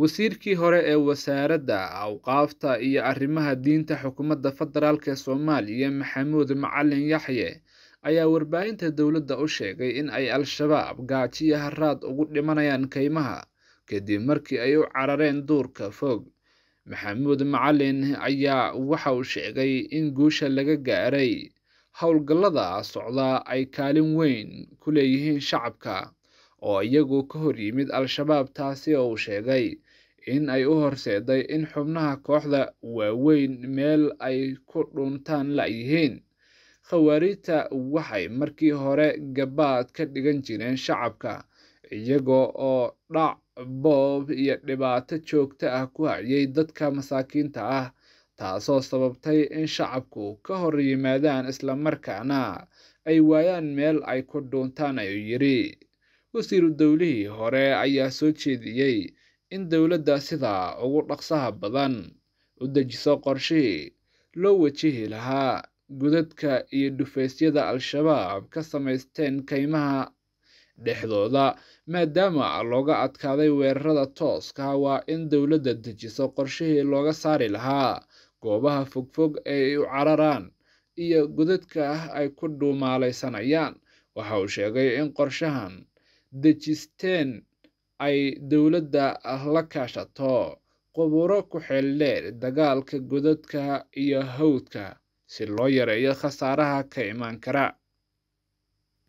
wasiirkii hore ee wasaaradda awqaafta iyo arrimaha diinta xukuumadda federaalk ee soomaaliya maxamuud macalin yaxye ayaa warbaahinta dowladda u sheegay in ay al-shabaab gaajiyo haraad ugu dhimanayaan kaymaha kadib markii ay u carareen duurka fog maxamuud macalin ayaa waxa uu sheegay in guusha laga gaaray howlgallada socda ay kaalin weyn ku leeyihiin shacabka oo iyagu ka hor yimid al-shabaab taasi oo uu sheegay in ay u horseeday in xubnaha kooxda waaweyn meel ay ku dhuuntaan la-yihiin khawaarijta waxay markii hore gabaad ka dhigan jireen shacabka iyaga oo dhac boob iyo dhibaato joogta ah ku hayay dadka masaakiinta ah taasoo sababtay in shacabku ka hor yimaadaan islamarkaana ay waayaan meel ay ku dhuuntaan ayuu yidhi wasiiru dowlihii hore ayaa soo jeediyey in dowladda sida ugu dhaqsaha badan u dejiso qorshihii loo wajihi lahaa gudadka iyo dhufeysyada al-shabaab ka samaysteen kaymaha dhexdooda maadaama looga adkaaday weerarada tooska waa in dowladda dejiso qorshihii looga saari lahaa goobaha fogfog ee ay u cararaan iyo gudadka ah ay ku dhuumaalaysanayaan waxa uu sheegay in qorshahan dejisteen ay dowladda ah la kaashato khuburo ku xeeldheer dagaalka godadka iyo hawdka si loo yareeyo khasaaraha ka imaan kara